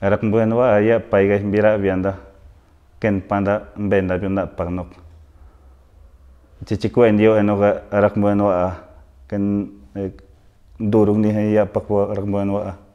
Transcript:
Rapmbuan wa aya paiga mbira bianda ken panda benda bianda parnok. Chichiku endio enoga rapmbuan wa ken eh, durung ni ya pakwa rapmbuan wa.